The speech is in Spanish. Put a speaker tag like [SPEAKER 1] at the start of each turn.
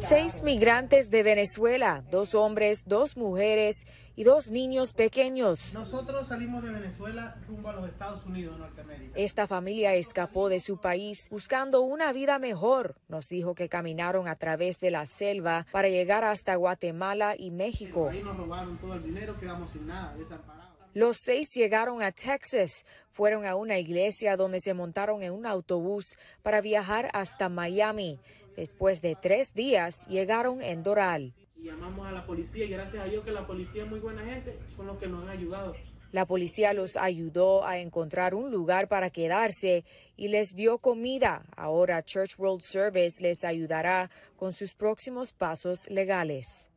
[SPEAKER 1] Seis migrantes de Venezuela, dos hombres, dos mujeres y dos niños pequeños.
[SPEAKER 2] Nosotros salimos de Venezuela rumbo a los Estados Unidos, Norteamérica.
[SPEAKER 1] Esta familia escapó de su país buscando una vida mejor. Nos dijo que caminaron a través de la selva para llegar hasta Guatemala y México. Ahí nos robaron todo el
[SPEAKER 3] dinero, quedamos sin nada, desamparados.
[SPEAKER 1] Los seis llegaron a Texas, fueron a una iglesia donde se montaron en un autobús para viajar hasta Miami. Después de tres días llegaron en Doral.
[SPEAKER 4] Llamamos a la policía y gracias a Dios que la policía es muy buena gente, son los que nos han ayudado.
[SPEAKER 1] La policía los ayudó a encontrar un lugar para quedarse y les dio comida. Ahora Church World Service les ayudará con sus próximos pasos legales.